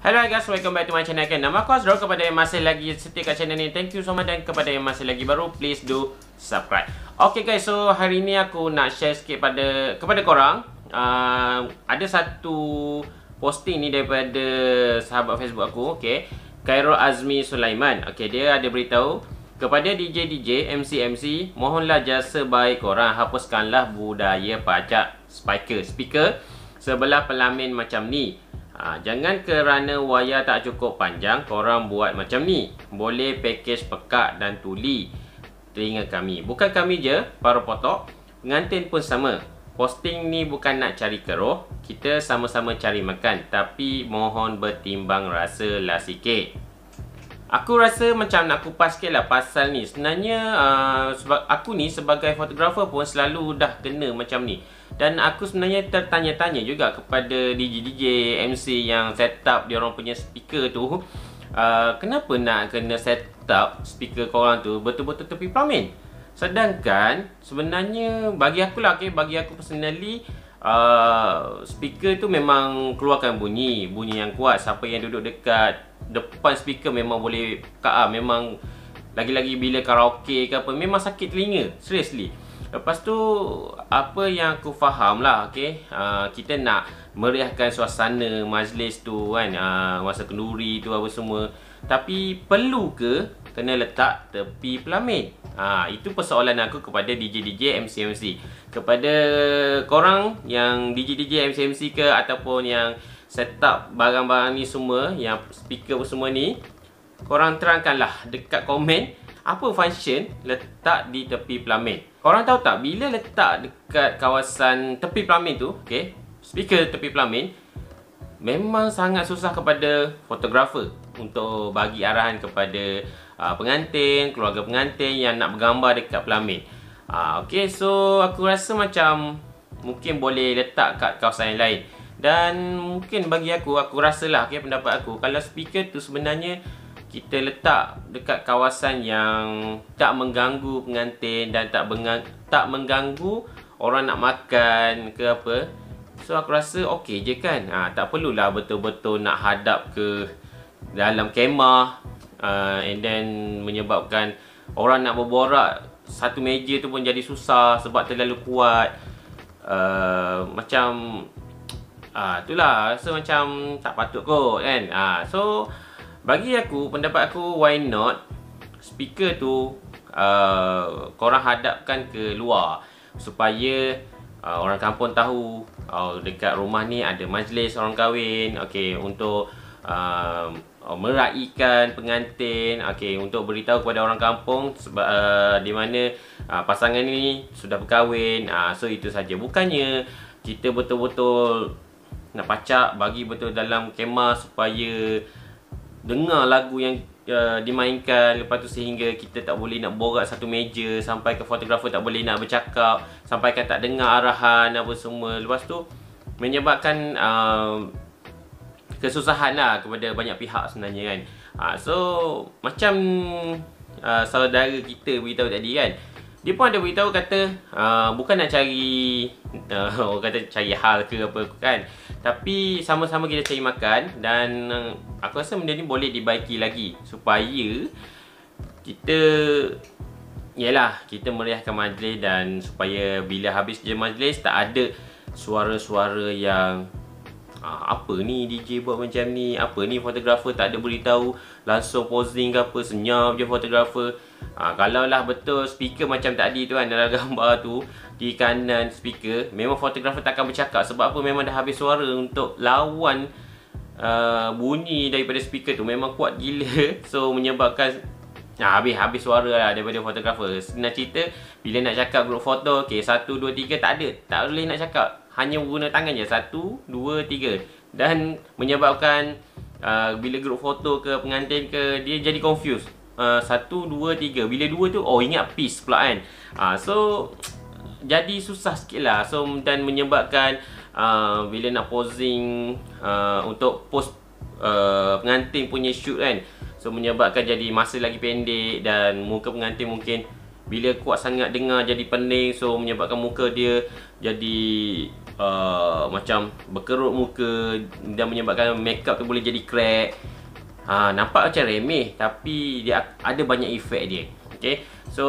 Hello guys, welcome back to my channel again. Nama aku Azrul kepada yang masih lagi setia kat channel ni. Thank you so much dan kepada yang masih lagi baru, please do subscribe. Okay guys, so hari ni aku nak share sikit pada kepada korang. Uh, ada satu posting ni daripada sahabat Facebook aku, okay. Cairo Azmi Sulaiman. Okay, dia ada beritahu. Kepada DJ-DJ, MC-MC, mohonlah jasa baik korang hapuskanlah budaya pajak speaker, Speaker sebelah pelamin macam ni. Ha, jangan kerana wayar tak cukup panjang, korang buat macam ni. Boleh package pekak dan tuli telinga kami. Bukan kami je, para potok. Pengantin pun sama. Posting ni bukan nak cari keroh. Kita sama-sama cari makan. Tapi mohon bertimbang rasa lah sikit. Aku rasa macam nak kupas sikit lah pasal ni. Sebenarnya uh, sebab aku ni sebagai fotografer pun selalu dah kena macam ni dan aku sebenarnya tertanya-tanya juga kepada DJ-DJ MC yang set up dia orang punya speaker tu uh, kenapa nak kena set up speaker korang tu betul-betul tepi plumbing sedangkan sebenarnya bagi aku lah okay, bagi aku personally Uh, speaker tu memang keluarkan bunyi bunyi yang kuat siapa yang duduk dekat depan speaker memang boleh kak ah memang lagi-lagi bila karaoke ke apa memang sakit telinga seriously uh, Lepas tu apa yang aku faham lah okay? uh, ah, Kita nak meriahkan suasana majlis tu kan uh, Masa kenduri tu apa semua Tapi perlu ke kena letak tepi pelamin? Uh, ah, itu persoalan aku kepada DJ-DJ MC-MC Kepada korang yang DJ-DJ MC-MC ke Ataupun yang set up barang-barang ni semua Yang speaker semua ni Korang terangkanlah dekat komen Dekat komen apa function letak di tepi pelamin. Orang tahu tak bila letak dekat kawasan tepi pelamin tu, okey, speaker tepi pelamin memang sangat susah kepada fotografer untuk bagi arahan kepada uh, pengantin, keluarga pengantin yang nak bergambar dekat pelamin. Uh, ah, okey, so aku rasa macam mungkin boleh letak kat kawasan yang lain. Dan mungkin bagi aku, aku rasalah okay, pendapat aku Kalau speaker tu sebenarnya kita letak dekat kawasan yang tak mengganggu pengantin dan tak tak mengganggu orang nak makan ke apa. So aku rasa okey je kan. Ha, tak perlulah betul-betul nak hadap ke dalam kemah uh, and then menyebabkan orang nak berborak satu meja tu pun jadi susah sebab terlalu kuat. Uh, macam ah itulah rasa macam tak patut kot kan. Ah so bagi aku, pendapat aku why not speaker tu uh, korang hadapkan ke luar supaya uh, orang kampung tahu uh, dekat rumah ni ada majlis orang kahwin okay untuk uh, meraikan pengantin okay untuk beritahu kepada orang kampung sebab uh, di mana uh, pasangan ni sudah berkahwin uh, so itu saja bukannya kita betul-betul nak pacak bagi betul dalam kemah supaya dengar lagu yang uh, dimainkan lepas tu sehingga kita tak boleh nak borak satu meja sampai ke fotografer tak boleh nak bercakap sampai kan tak dengar arahan apa semua lepas tu menyebabkan uh, kesusahan lah kepada banyak pihak sebenarnya kan uh, so macam uh, saudara kita beritahu tadi kan dia pun ada beritahu kata uh, bukan nak cari uh, orang kata cari hal ke apa kan tapi sama-sama kita cari makan dan uh, aku rasa benda ni boleh dibaiki lagi supaya kita yalah kita meriahkan majlis dan supaya bila habis je majlis tak ada suara-suara yang uh, apa ni DJ buat macam ni apa ni fotografer tak ada beritahu langsung posing ke apa senyap je fotografer Ha, kalau lah betul speaker macam tadi tu kan dalam gambar tu di kanan speaker memang fotografer takkan bercakap sebab apa memang dah habis suara untuk lawan uh, bunyi daripada speaker tu memang kuat gila so menyebabkan nah, ha, habis habis suara lah daripada fotografer senang cerita bila nak cakap grup foto ok 1, 2, 3 tak ada tak boleh nak cakap hanya guna tangan je 1, 2, 3 dan menyebabkan uh, bila grup foto ke pengantin ke dia jadi confused Uh, satu, dua, tiga. Bila dua tu, oh ingat pis pula kan. Uh, so, jadi susah sikit lah. So, dan menyebabkan uh, bila nak posing uh, untuk post uh, pengantin punya shoot kan. So, menyebabkan jadi masa lagi pendek dan muka pengantin mungkin bila kuat sangat dengar jadi pening. So, menyebabkan muka dia jadi uh, macam berkerut muka dan menyebabkan makeup tu boleh jadi crack ha, nampak macam remeh tapi dia ada banyak efek dia okay. so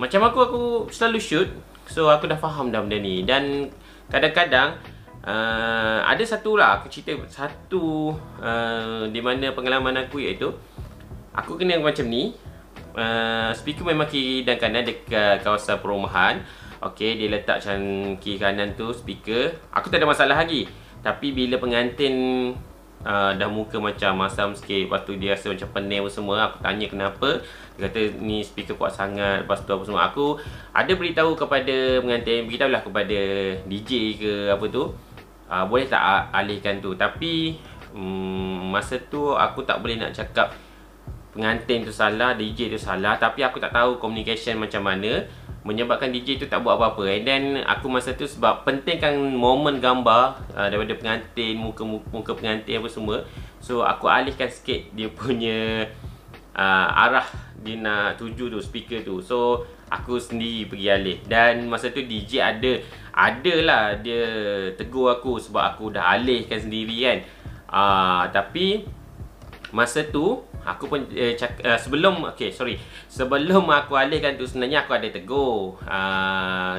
macam aku aku selalu shoot so aku dah faham dah benda ni dan kadang-kadang uh, ada satu lah aku cerita satu uh, di mana pengalaman aku iaitu aku kena macam ni Uh, speaker memang kiri dan kanan dekat kawasan perumahan Okay, dia letak macam kiri kanan tu speaker Aku tak ada masalah lagi Tapi bila pengantin uh, dah muka macam masam sikit lepas tu dia rasa macam pening semua aku tanya kenapa dia kata ni speaker kuat sangat lepas tu apa semua aku ada beritahu kepada pengantin beritahu lah kepada DJ ke apa tu uh, boleh tak alihkan tu tapi um, masa tu aku tak boleh nak cakap pengantin tu salah, DJ tu salah tapi aku tak tahu communication macam mana menyebabkan DJ tu tak buat apa-apa and then aku masa tu sebab pentingkan momen gambar uh, daripada pengantin, muka muka pengantin apa semua so aku alihkan sikit dia punya uh, arah dia nak tuju tu, speaker tu so aku sendiri pergi alih dan masa tu DJ ada ada lah dia tegur aku sebab aku dah alihkan sendiri kan uh, tapi masa tu aku pun eh, cak, uh, sebelum okey sorry sebelum aku alihkan tu sebenarnya aku ada tegur uh,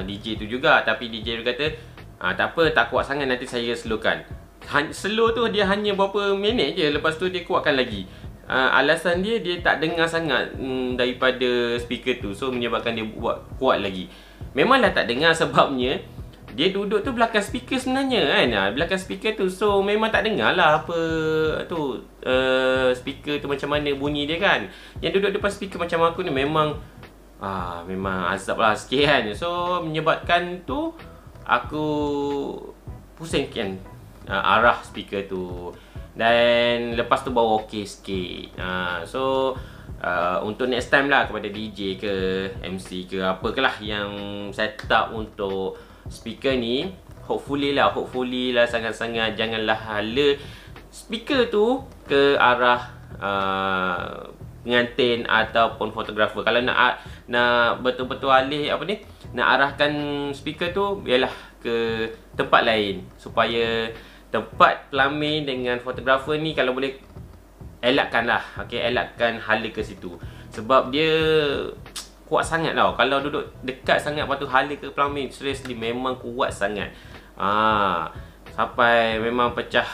ah, DJ tu juga tapi DJ tu kata uh, tak apa tak kuat sangat nanti saya slowkan Han, slow tu dia hanya berapa minit je lepas tu dia kuatkan lagi uh, alasan dia dia tak dengar sangat mm, daripada speaker tu so menyebabkan dia buat kuat lagi memanglah tak dengar sebabnya dia duduk tu belakang speaker sebenarnya kan ha, belakang speaker tu so memang tak dengar lah apa tu uh, speaker tu macam mana bunyi dia kan yang duduk depan speaker macam aku ni memang ah memang azab lah sikit kan so menyebabkan tu aku pusing kan uh, ah, arah speaker tu dan lepas tu bawa okey sikit uh, so Uh, untuk next time lah kepada DJ ke MC ke apa ke lah yang set up untuk speaker ni hopefully lah hopefully lah sangat-sangat janganlah hala speaker tu ke arah uh, pengantin ataupun fotografer kalau nak nak betul-betul alih apa ni nak arahkan speaker tu ialah ke tempat lain supaya tempat pelamin dengan fotografer ni kalau boleh elakkanlah okey elakkan hala ke situ sebab dia kuat sangat tau Kalau duduk dekat sangat Lepas tu hala ke plumbing Seriously memang kuat sangat Haa Sampai memang pecah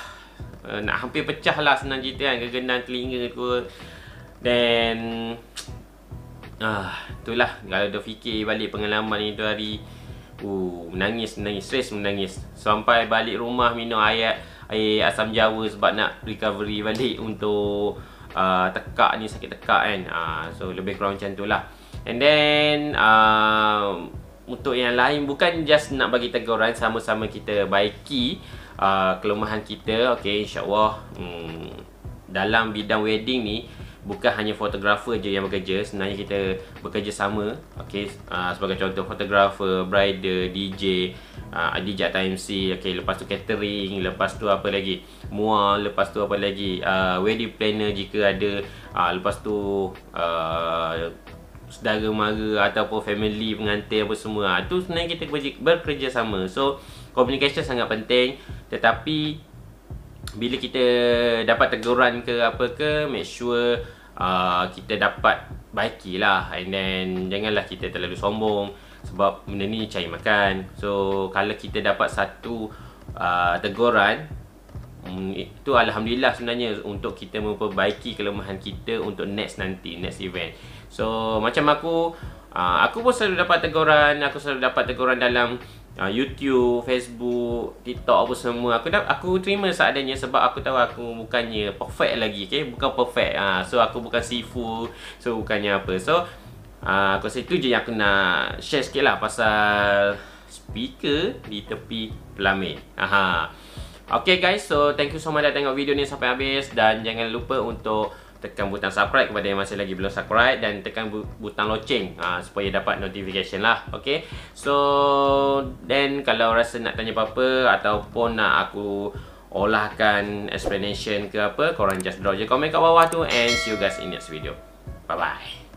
uh, Nak hampir pecah lah senang cerita kan Kegenan telinga tu Then Haa uh, Itulah Kalau dah fikir balik pengalaman itu hari Uh, menangis, menangis, stres menangis Sampai balik rumah minum air Air asam jawa sebab nak recovery balik Untuk uh, tekak ni, sakit tekak kan uh, So lebih kurang macam tu lah And then uh, untuk yang lain bukan just nak bagi teguran sama-sama kita baiki uh, kelemahan kita. Okay, insyaAllah um, dalam bidang wedding ni bukan hanya fotografer je yang bekerja sebenarnya kita bekerja sama okay uh, sebagai contoh fotografer bridal DJ uh, DJ atau MC okey lepas tu catering lepas tu apa lagi mual lepas tu apa lagi uh, wedding planner jika ada uh, lepas tu uh, saudara mara ataupun family pengantin apa semua ah, tu sebenarnya kita sama. so komunikasi sangat penting tetapi bila kita dapat teguran ke apa ke make sure uh, kita dapat baikilah and then janganlah kita terlalu sombong sebab benda ni cari makan so kalau kita dapat satu uh, teguran mm, itu alhamdulillah sebenarnya untuk kita memperbaiki kelemahan kita untuk next nanti next event So macam aku uh, aku pun selalu dapat teguran, aku selalu dapat teguran dalam uh, YouTube, Facebook, TikTok apa semua. Aku dah aku terima seadanya sebab aku tahu aku bukannya perfect lagi, okay? Bukan perfect. Uh, so aku bukan sifu, so bukannya apa. So uh, aku rasa itu je yang aku nak share sikit lah pasal speaker di tepi pelamin. Okay guys, so thank you so much dah tengok video ni sampai habis dan jangan lupa untuk tekan butang subscribe kepada yang masih lagi belum subscribe dan tekan butang loceng ha, supaya dapat notification lah okay so then kalau rasa nak tanya apa-apa ataupun nak aku olahkan explanation ke apa korang just drop je komen kat bawah tu and see you guys in next video bye bye